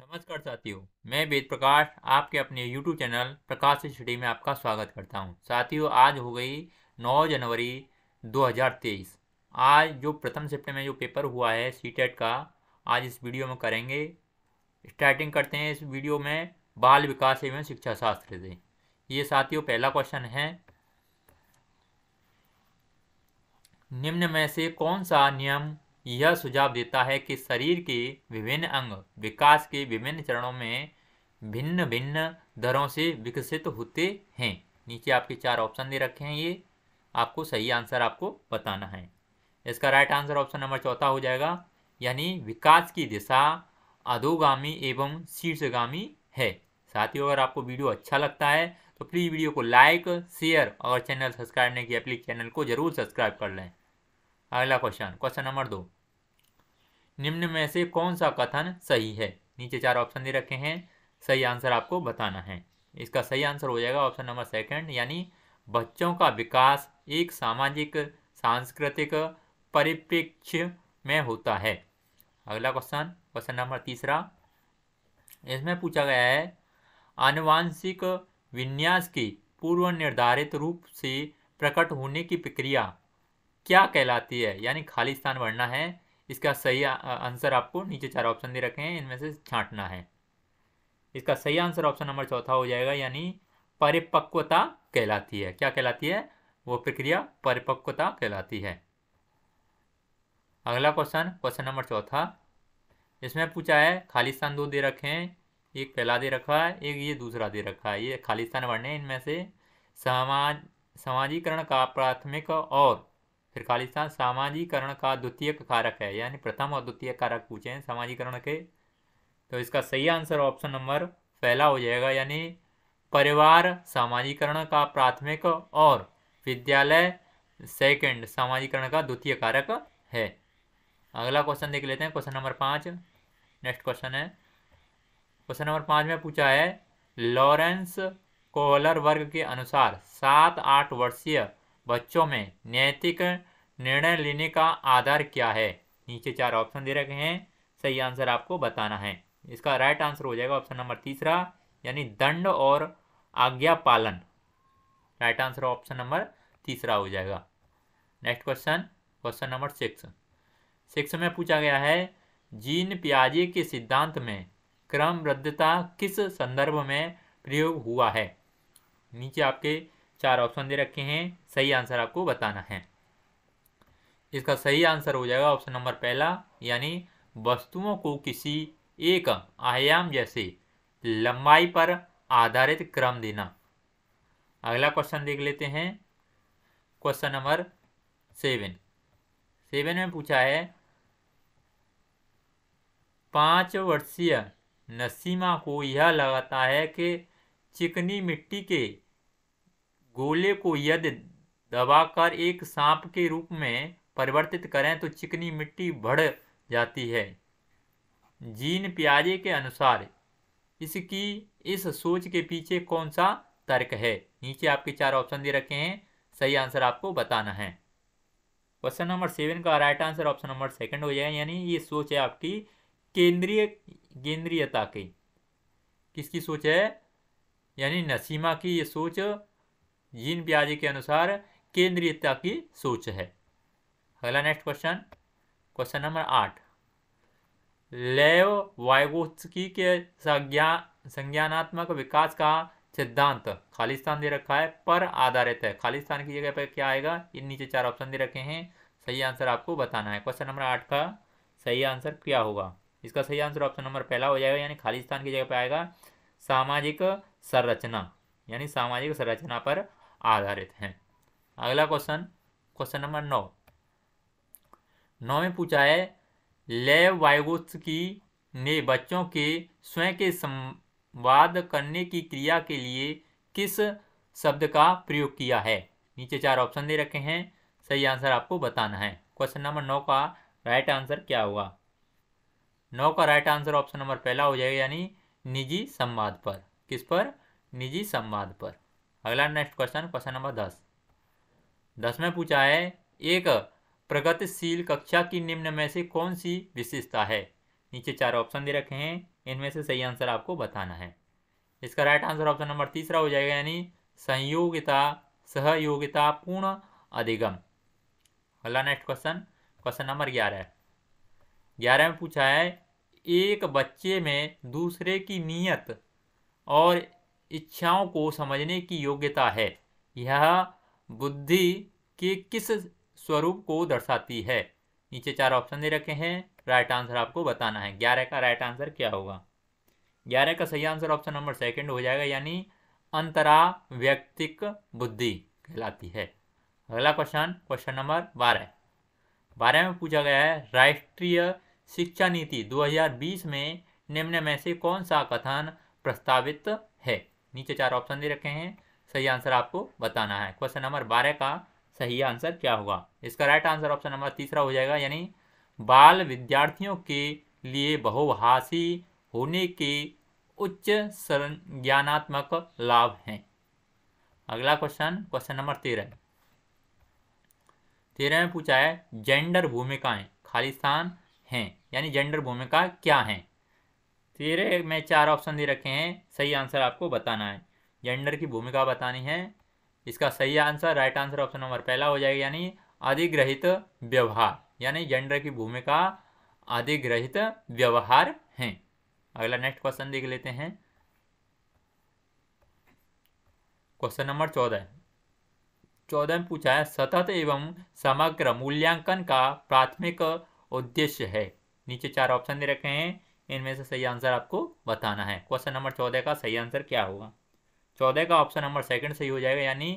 नमस्कार साथियों मैं वेद प्रकाश आपके अपने YouTube चैनल प्रकाश स्टडी में आपका स्वागत करता हूं साथियों आज हो गई 9 जनवरी 2023 आज जो प्रथम शिफ्ट में जो पेपर हुआ है सी e का आज इस वीडियो में करेंगे स्टार्टिंग करते हैं इस वीडियो में बाल विकास एवं शिक्षा शास्त्र से ये साथियों पहला क्वेश्चन है निम्न में से कौन सा नियम यह सुझाव देता है कि शरीर के विभिन्न अंग विकास के विभिन्न चरणों में भिन्न भिन्न दरों से विकसित होते हैं नीचे आपके चार ऑप्शन दे रखे हैं ये आपको सही आंसर आपको बताना है इसका राइट आंसर ऑप्शन नंबर चौथा हो जाएगा यानी विकास की दिशा अधोगामी एवं शीर्षगामी है साथियों अगर आपको वीडियो अच्छा लगता है तो प्लीज़ वीडियो को लाइक शेयर और चैनल सब्सक्राइब नहीं किया प्लीज़ चैनल को जरूर सब्सक्राइब कर लें अगला क्वेश्चन क्वेश्चन नंबर दो निम्न में से कौन सा कथन सही है नीचे चार ऑप्शन दे रखे हैं सही आंसर आपको बताना है इसका सही आंसर हो जाएगा ऑप्शन नंबर सेकंड यानी बच्चों का विकास एक सामाजिक सांस्कृतिक परिप्रेक्ष्य में होता है अगला क्वेश्चन क्वेश्चन नंबर तीसरा इसमें पूछा गया है आनुवांशिक विन्यास की पूर्व निर्धारित रूप से प्रकट होने की प्रक्रिया क्या कहलाती है यानी खालिस्तान भरना है इसका सही आंसर आपको नीचे चार ऑप्शन दे रखे हैं इनमें से छांटना है इसका सही आंसर ऑप्शन नंबर चौथा हो जाएगा यानी परिपक्वता कहलाती है क्या कहलाती है वो प्रक्रिया परिपक्वता कहलाती है अगला क्वेश्चन क्वेश्चन नंबर चौथा इसमें पूछा है खालिस्तान दो दे रखे हैं एक पहला दे रखा है एक ये दूसरा दे रखा है ये खालिस्तान वर्ण है इनमें से समाज समाजीकरण का प्राथमिक और फिर खालिस्तान सामाजिकरण का द्वितीय कारक है यानी प्रथम और द्वितीय कारक पूछे हैं सामाजिकरण के तो इसका सही आंसर ऑप्शन नंबर पहला हो जाएगा यानी परिवार सामाजिकरण का प्राथमिक और विद्यालय सेकंड सामाजिकरण का द्वितीय कारक है अगला क्वेश्चन देख लेते हैं क्वेश्चन नंबर पाँच नेक्स्ट क्वेश्चन है क्वेश्चन नंबर पाँच में पूछा है लॉरेंस कोहलर वर्ग के अनुसार सात आठ वर्षीय बच्चों में नैतिक निर्णय लेने का आधार क्या है नीचे चार ऑप्शन दे रखे हैं सही आंसर आपको बताना है इसका राइट आंसर हो जाएगा ऑप्शन नंबर तीसरा यानी दंड और आज्ञा पालन राइट आंसर ऑप्शन नंबर तीसरा हो जाएगा next question question number six six में पूछा गया है जीन प्याजे के सिद्धांत में क्रमबद्धता किस संदर्भ में प्रयोग हुआ है नीचे आपके चार ऑप्शन दे रखे हैं सही आंसर आपको बताना है इसका सही आंसर हो जाएगा ऑप्शन नंबर पहला यानी वस्तुओं को किसी एक आयाम जैसे लंबाई पर आधारित क्रम देना अगला क्वेश्चन देख लेते हैं क्वेश्चन नंबर सेवन सेवन में पूछा है पाँच वर्षीय नसीमा को यह लगाता है कि चिकनी मिट्टी के गोले को यदि दबाकर एक सांप के रूप में परिवर्तित करें तो चिकनी मिट्टी बढ़ जाती है जीन प्याजे के अनुसार इसकी इस सोच के पीछे कौन सा तर्क है नीचे आपके चार ऑप्शन दे रखे हैं सही आंसर आपको बताना है क्वेश्चन नंबर सेवन का right answer option number second हो जाएगा यानी ये सोच है आपकी केंद्रीय केंद्रीयता की किसकी सोच है यानी नसीमा की ये सोच जीन प्याजे के अनुसार केंद्रीयता की सोच है अगला नेक्स्ट क्वेश्चन क्वेश्चन नंबर आठ लेव वायगुस्की के संज्ञा संज्ञानात्मक विकास का सिद्धांत खालिस्तान दे रखा है पर आधारित है खालिस्तान की जगह पर क्या आएगा ये नीचे चार ऑप्शन दे रखे हैं सही आंसर आपको बताना है क्वेश्चन नंबर आठ का सही आंसर क्या होगा इसका सही आंसर ऑप्शन नंबर पहला हो जाएगा यानी खालिस्तान की जगह पर आएगा सामाजिक संरचना यानी सामाजिक संरचना पर आधारित है अगला क्वेश्चन क्वेश्चन नंबर नौ नौ में पूछा है लेव की ने बच्चों के स्वयं के संवाद करने की क्रिया के लिए किस शब्द का प्रयोग किया है नीचे चार ऑप्शन दे रखे हैं सही आंसर आपको बताना है क्वेश्चन नंबर नौ का राइट आंसर क्या होगा नौ का राइट आंसर ऑप्शन नंबर पहला हो जाएगा यानी निजी संवाद पर किस पर निजी संवाद पर अगला नेक्स्ट क्वेश्चन क्वेश्चन नंबर दस दस में पूछा है एक प्रगतिशील कक्षा की निम्न में से कौन सी विशेषता है नीचे चार ऑप्शन दे रखे हैं इनमें से सही आंसर आपको बताना है इसका राइट आंसर ऑप्शन नंबर तीसरा हो जाएगा यानी संयोगिता सहयोगिता पूर्ण अधिगम अगला नेक्स्ट क्वेश्चन क्वेश्चन नंबर ग्यारह ग्यारह में पूछा है एक बच्चे में दूसरे की नीयत और इच्छाओं को समझने की योग्यता है यह बुद्धि के किस स्वरूप को दर्शाती है नीचे चार ऑप्शन दे रखे हैं राइट आंसर आपको बताना है ग्यारह का राइट आंसर क्या होगा ग्यारह का सही आंसर ऑप्शन नंबर सेकंड हो जाएगा यानी अंतरा व्यक्तिक बुद्धि कहलाती है अगला क्वेश्चन क्वेश्चन नंबर बारह बारह में पूछा गया है राष्ट्रीय शिक्षा नीति 2020 में निम्न में से कौन सा कथन प्रस्तावित है नीचे चार ऑप्शन दे रखे हैं सही आंसर आपको बताना है क्वेश्चन नंबर बारह का सही आंसर क्या होगा इसका राइट आंसर ऑप्शन नंबर तीसरा हो जाएगा यानी बाल विद्यार्थियों के लिए बहुभाषी होने के उच्च संज्ञानात्मक लाभ हैं अगला क्वेश्चन क्वेश्चन नंबर तेरह तेरह में पूछा है जेंडर भूमिकाएं खालिस्तान हैं यानी जेंडर भूमिका क्या हैं तेरह में चार ऑप्शन दे रखे हैं सही आंसर आपको बताना है जेंडर की भूमिका बतानी है इसका सही answer right answer option number पहला हो जाएगा यानी अधिग्रहित व्यवहार यानी जेंडर की भूमिका अधिग्रहित व्यवहार है अगला नेक्स्ट क्वेश्चन देख लेते हैं क्वेश्चन नंबर चौदह चौदह में पूछा है सतत एवं समग्र मूल्यांकन का प्राथमिक उद्देश्य है नीचे चार ऑप्शन दे रखे हैं इनमें से सही आंसर आपको बताना है क्वेश्चन नंबर चौदह का सही आंसर क्या होगा चौदह का ऑप्शन नंबर सेकंड सही हो जाएगा यानी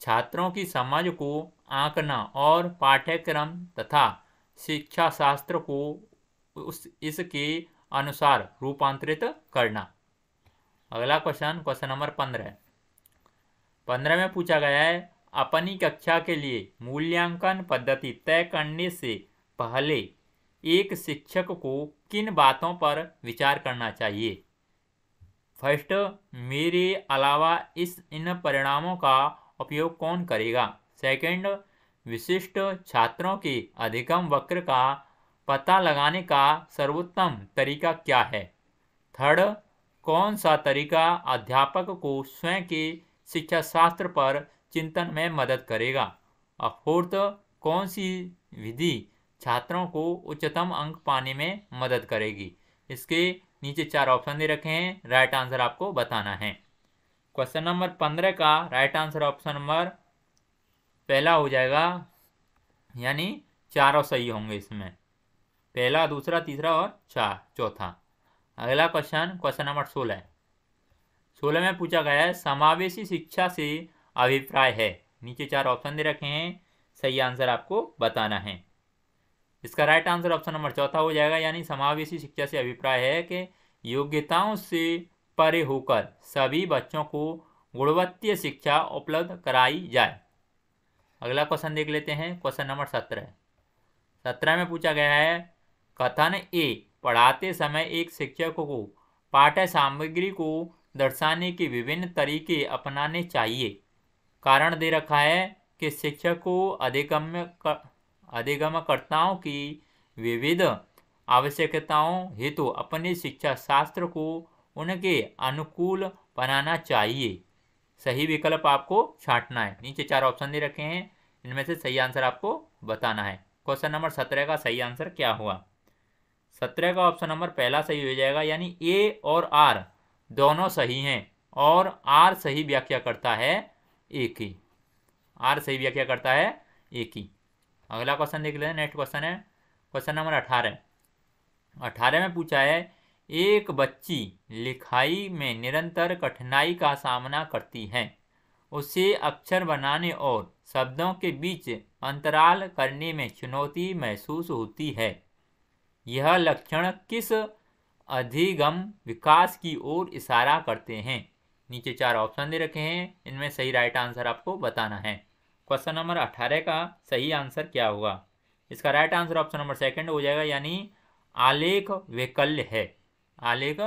छात्रों की समझ को आंकना और पाठ्यक्रम तथा शिक्षा शास्त्र को उस इसके अनुसार रूपांतरित करना अगला क्वेश्चन क्वेश्चन नंबर पंद्रह पंद्रह में पूछा गया है अपनी कक्षा के लिए मूल्यांकन पद्धति तय करने से पहले एक शिक्षक को किन बातों पर विचार करना चाहिए फर्स्ट मेरे अलावा इस इन परिणामों का उपयोग कौन करेगा सेकंड विशिष्ट छात्रों के अधिकम वक्र का पता लगाने का सर्वोत्तम तरीका क्या है थर्ड कौन सा तरीका अध्यापक को स्वयं के शिक्षा शास्त्र पर चिंतन में मदद करेगा और फोर्थ कौन सी विधि छात्रों को उच्चतम अंक पाने में मदद करेगी इसके नीचे चार ऑप्शन दे रखे हैं राइट आंसर आपको बताना है क्वेश्चन नंबर पंद्रह का राइट आंसर ऑप्शन नंबर पहला हो जाएगा यानी चार और सही होंगे इसमें पहला दूसरा तीसरा और चार चौथा अगला क्वेश्चन क्वेश्चन नंबर सोलह सोलह में पूछा गया है समावेशी शिक्षा से अभिप्राय है नीचे चार ऑप्शन दे रखे हैं सही आंसर आपको बताना है इसका राइट आंसर ऑप्शन नंबर चौथा हो जाएगा यानी समावेशी शिक्षा से अभिप्राय है कि योग्यताओं से परे होकर सभी बच्चों को गुणवत्तीय शिक्षा उपलब्ध कराई जाए अगला क्वेश्चन देख लेते हैं क्वेश्चन नंबर सत्रह सत्रह में पूछा गया है कथन ए पढ़ाते समय एक शिक्षक को पाठ्य सामग्री को दर्शाने के विभिन्न तरीके अपनाने चाहिए कारण दे रखा है कि शिक्षक को अधिगम्य अधिगमकर्ताओं की विविध आवश्यकताओं हेतु तो अपने शिक्षा शास्त्र को उनके अनुकूल बनाना चाहिए सही विकल्प आपको छांटना है नीचे चार ऑप्शन दे रखे हैं इनमें से सही आंसर आपको बताना है क्वेश्चन नंबर सत्रह का सही आंसर क्या हुआ सत्रह का ऑप्शन नंबर पहला सही हो जाएगा यानी ए और आर दोनों सही हैं और आर सही व्याख्या करता है एक ही आर सही व्याख्या करता है एक ही अगला क्वेश्चन देख लेते हैं नेक्स्ट क्वेश्चन है क्वेश्चन नंबर अठारह अठारह में पूछा है एक बच्ची लिखाई में निरंतर कठिनाई का सामना करती है उसे अक्षर बनाने और शब्दों के बीच अंतराल करने में चुनौती महसूस होती है यह लक्षण किस अधिगम विकास की ओर इशारा करते हैं नीचे चार ऑप्शन दे रखे हैं इनमें सही राइट आंसर आपको बताना है क्वेश्चन नंबर अठारह का सही आंसर क्या होगा इसका right answer option number second हो जाएगा यानी आलेख वैकल्य है आलेख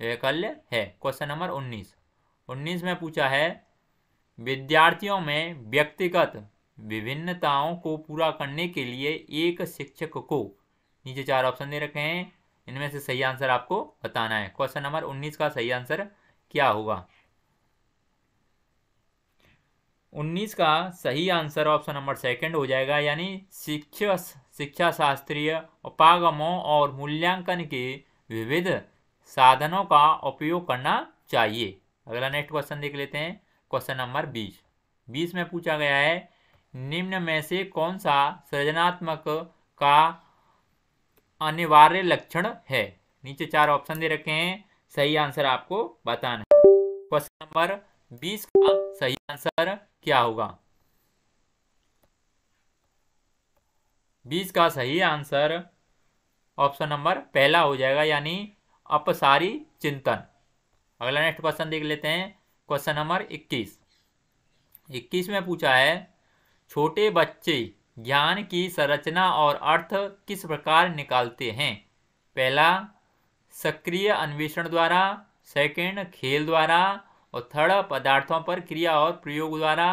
वैकल्य है क्वेश्चन नंबर उन्नीस उन्नीस में पूछा है विद्यार्थियों में व्यक्तिगत विभिन्नताओं को पूरा करने के लिए एक शिक्षक को नीचे चार ऑप्शन दे रखे हैं इनमें से सही आंसर आपको बताना है क्वेश्चन नंबर उन्नीस का सही आंसर क्या होगा उन्नीस का सही आंसर ऑप्शन नंबर सेकंड हो जाएगा यानी शिक्षा शिक्षा शास्त्रीय उपागमों और मूल्यांकन के विविध साधनों का उपयोग करना चाहिए अगला नेक्स्ट क्वेश्चन देख लेते हैं क्वेश्चन नंबर बीस बीस में पूछा गया है निम्न में से कौन सा सृजनात्मक का अनिवार्य लक्षण है नीचे चार ऑप्शन दे रखे हैं सही आंसर आपको बताना क्वेश्चन नंबर बीस का सही आंसर क्या होगा बीस का सही आंसर ऑप्शन नंबर पहला हो जाएगा यानी अपसारी चिंतन अगला नेक्स्ट क्वेश्चन देख लेते हैं क्वेश्चन नंबर इक्कीस इक्कीस में पूछा है छोटे बच्चे ज्ञान की संरचना और अर्थ किस प्रकार निकालते हैं पहला सक्रिय अन्वेषण द्वारा सेकंड खेल द्वारा और थर्ड पदार्थों पर क्रिया और प्रयोग द्वारा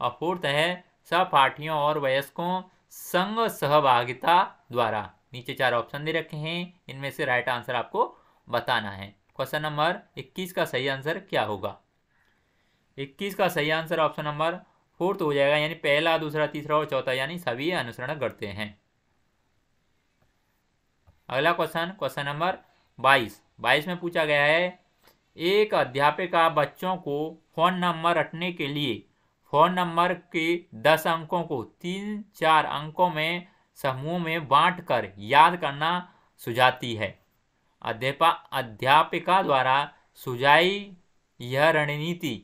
और फोर्थ है सपाठियों और वयस्कों संग सहभागिता द्वारा नीचे चार ऑप्शन दे रखे हैं इनमें से राइट आंसर आपको बताना है क्वेश्चन नंबर 21 का सही आंसर क्या होगा 21 का सही आंसर ऑप्शन नंबर फोर्थ हो जाएगा यानी पहला दूसरा तीसरा और चौथा यानी सभी अनुसरण करते हैं अगला क्वेश्चन क्वेश्चन नंबर बाईस बाईस में पूछा गया है एक अध्यापिका बच्चों को फ़ोन नंबर रटने के लिए फ़ोन नंबर के दस अंकों को तीन चार अंकों में समूह में बांटकर याद करना सुझाती है अध्यापा अध्यापिका द्वारा सुझाई यह रणनीति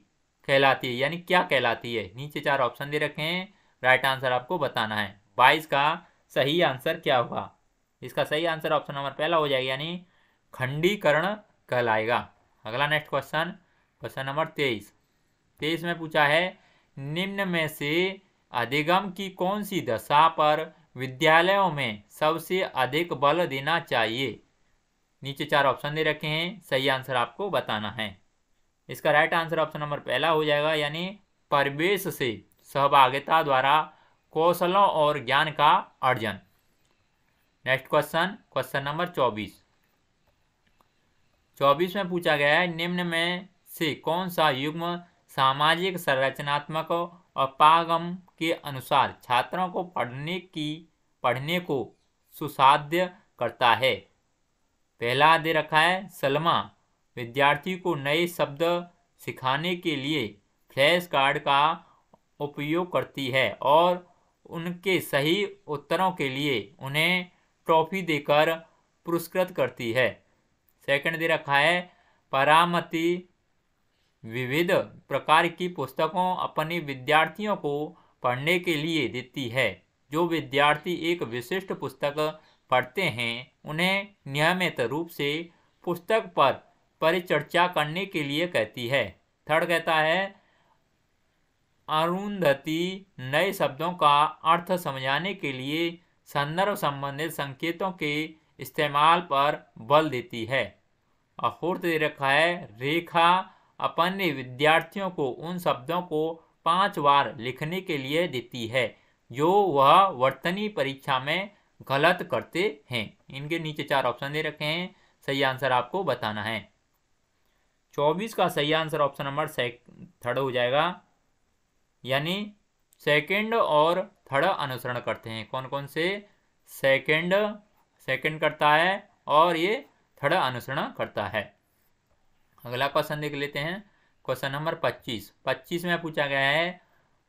कहलाती है यानी क्या कहलाती है नीचे चार ऑप्शन दे रखे हैं राइट आंसर आपको बताना है बाईस का सही आंसर क्या होगा इसका सही आंसर ऑप्शन नंबर पहला हो जाएगा यानी खंडीकरण कहलाएगा अगला नेक्स्ट क्वेश्चन क्वेश्चन नंबर तेईस तेईस में पूछा है निम्न में से अधिगम की कौन सी दशा पर विद्यालयों में सबसे अधिक बल देना चाहिए नीचे चार ऑप्शन दे रखे हैं सही आंसर आपको बताना है इसका राइट आंसर ऑप्शन नंबर पहला हो जाएगा यानी परिवेश से सहभागिता द्वारा कौशलों और ज्ञान का अर्जन नेक्स्ट क्वेश्चन क्वेश्चन नंबर चौबीस चौबीस में पूछा गया है निम्न में से कौन सा युग्म सामाजिक संरचनात्मक और पागम के अनुसार छात्रों को पढ़ने की पढ़ने को सुसाध्य करता है पहला दे रखा है सलमा विद्यार्थी को नए शब्द सिखाने के लिए फ्लैश कार्ड का उपयोग करती है और उनके सही उत्तरों के लिए उन्हें ट्रॉफी देकर पुरस्कृत करती है सेकंड दे रखा है परामति विविध प्रकार की पुस्तकों अपने विद्यार्थियों को पढ़ने के लिए देती है जो विद्यार्थी एक विशिष्ट पुस्तक पढ़ते हैं उन्हें नियमित रूप से पुस्तक पर परिचर्चा करने के लिए कहती है थर्ड कहता है अरुंधति नए शब्दों का अर्थ समझाने के लिए संदर्भ संबंधित संकेतों के इस्तेमाल पर बल देती है और फोर्थ दे रखा है रेखा अपन विद्यार्थियों को उन शब्दों को पांच बार लिखने के लिए देती है जो वह वर्तनी परीक्षा में गलत करते हैं इनके नीचे चार ऑप्शन दे रखे हैं सही आंसर आपको बताना है चौबीस का सही आंसर ऑप्शन नंबर थर्ड हो जाएगा यानी सेकेंड और थर्ड अनुसरण करते हैं कौन कौन से सेकेंड सेकंड करता है और ये थर्ड अनुसरण करता है अगला क्वेश्चन देख लेते हैं क्वेश्चन नंबर पच्चीस पच्चीस में पूछा गया है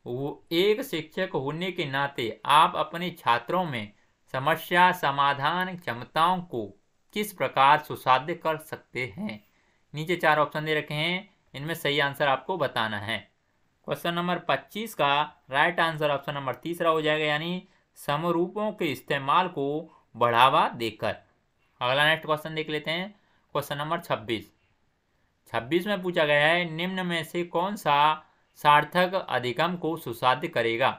वो एक शिक्षक होने के नाते आप अपने छात्रों में समस्या समाधान क्षमताओं को किस प्रकार सुसाध्य कर सकते हैं नीचे चार ऑप्शन दे रखे हैं इनमें सही आंसर आपको बताना है क्वेश्चन नंबर पच्चीस का राइट आंसर ऑप्शन नंबर तीसरा हो जाएगा यानी समरूपों के इस्तेमाल को बढ़ावा देकर अगला नेक्स्ट क्वेश्चन देख लेते हैं क्वेश्चन नंबर छब्बीस छब्बीस में पूछा गया है निम्न में से कौन सा सार्थक अधिगम को सुसाध्य करेगा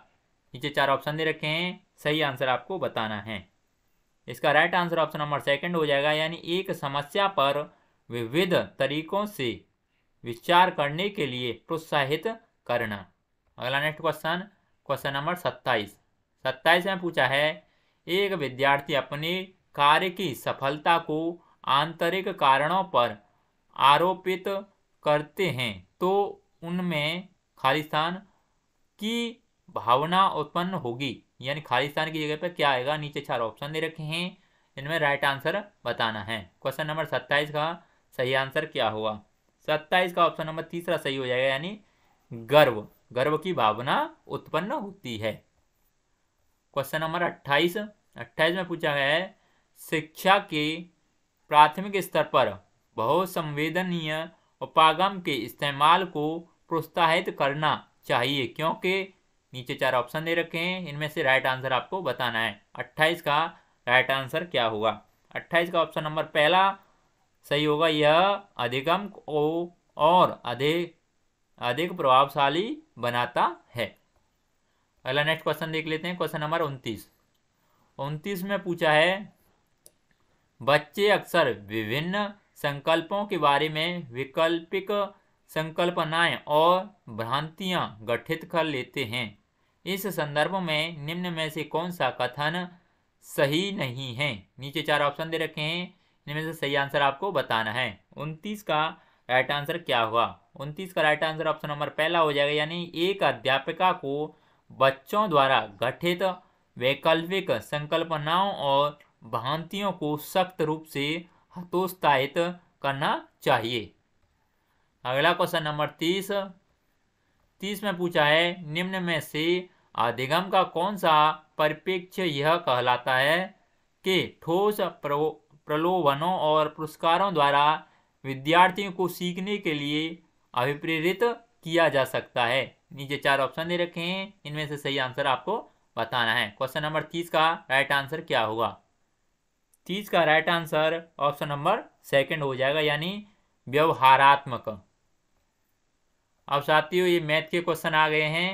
नीचे चार ऑप्शन दे रखे हैं सही आंसर आपको बताना है इसका right answer option number second हो जाएगा यानी एक समस्या पर विविध तरीकों से विचार करने के लिए प्रोत्साहित करना अगला नेक्स्ट क्वेश्चन क्वेश्चन नंबर सत्ताईस सत्ताईस में पूछा है एक विद्यार्थी अपने कार्य की सफलता को आंतरिक कारणों पर आरोपित करते हैं तो उनमें खालिस्तान की भावना उत्पन्न होगी यानी खालिस्तान की जगह पर क्या आएगा नीचे चार ऑप्शन दे रखे हैं इनमें राइट आंसर बताना है क्वेश्चन नंबर सत्ताईस का सही आंसर क्या हुआ सत्ताईस का ऑप्शन नंबर तीसरा सही हो जाएगा यानी गर्व गर्व की भावना उत्पन्न होती है क्वेश्चन नंबर अट्ठाईस अट्ठाईस में पूछा गया है शिक्षा के प्राथमिक स्तर पर बहुत संवेदनीय उपागम के इस्तेमाल को प्रोत्साहित करना चाहिए क्योंकि नीचे चार ऑप्शन दे रखे हैं इनमें से राइट आंसर आपको बताना है अट्ठाईस का राइट आंसर क्या होगा अट्ठाईस का ऑप्शन नंबर पहला सही होगा यह अधिगम को और अधिक अधिक प्रभावशाली बनाता है अगला नेक्स्ट क्वेश्चन देख लेते हैं क्वेश्चन नंबर उनतीस उनतीस में पूछा है बच्चे अक्सर विभिन्न संकल्पों के बारे में वैकल्पिक संकल्पनाएं और भ्रांतियां गठित कर लेते हैं इस संदर्भ में निम्न में से कौन सा कथन सही नहीं है नीचे चार ऑप्शन दे रखे हैं इनमें से सही आंसर आपको बताना है उनतीस का राइट आंसर क्या हुआ उनतीस का राइट आंसर ऑप्शन नंबर पहला हो जाएगा यानी एक अध्यापिका को बच्चों द्वारा गठित वैकल्पिक संकल्पनाओं और भ्रांतियों को सख्त रूप से हतोत्साहित करना चाहिए अगला क्वेश्चन नंबर तीस तीस में पूछा है निम्न में से अधिगम का कौन सा परिप्रेक्ष्य यह कहलाता है कि ठोस प्रलोभनों और पुरस्कारों द्वारा विद्यार्थियों को सीखने के लिए अभिप्रेरित किया जा सकता है नीचे चार ऑप्शन दे रखे हैं इनमें से सही आंसर आपको बताना है क्वेश्चन नंबर तीस का राइट आंसर क्या होगा तीस का right answer option number second हो जाएगा यानी व्यवहारात्मक अब साथियों ये मैथ के क्वेश्चन आ गए हैं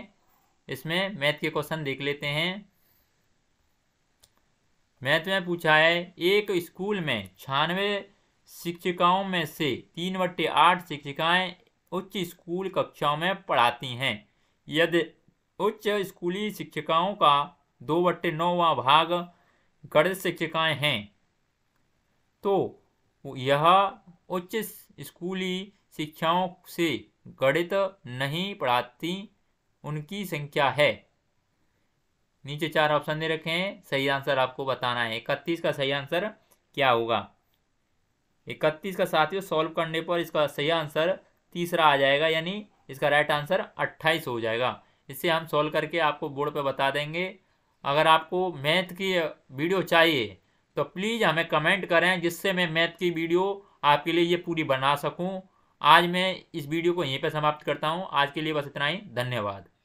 इसमें मैथ के क्वेश्चन देख लेते हैं मैथ में पूछा है एक स्कूल में छियानवे शिक्षिकाओं में से तीन बट्टे आठ शिक्षिकाएं उच्च स्कूल कक्षाओं में पढ़ाती हैं यदि उच्च स्कूली शिक्षिकाओं का दो बट्टे नौवा भाग गणित शिक्षिकाएं हैं तो यह उच्च स्कूली शिक्षाओं से गणित नहीं पढ़ाती उनकी संख्या है नीचे चार ऑप्शन दे रखे हैं सही आंसर आपको बताना है इकतीस का सही आंसर क्या होगा इकतीस का साथियों सॉल्व करने पर इसका सही आंसर तीसरा आ जाएगा यानी इसका राइट आंसर अट्ठाईस हो जाएगा इसे हम सॉल्व करके आपको बोर्ड पे बता देंगे अगर आपको मैथ की वीडियो चाहिए तो प्लीज़ हमें कमेंट करें जिससे मैं मैथ की वीडियो आपके लिए ये पूरी बना सकूं आज मैं इस वीडियो को यहीं पर समाप्त करता हूं आज के लिए बस इतना ही धन्यवाद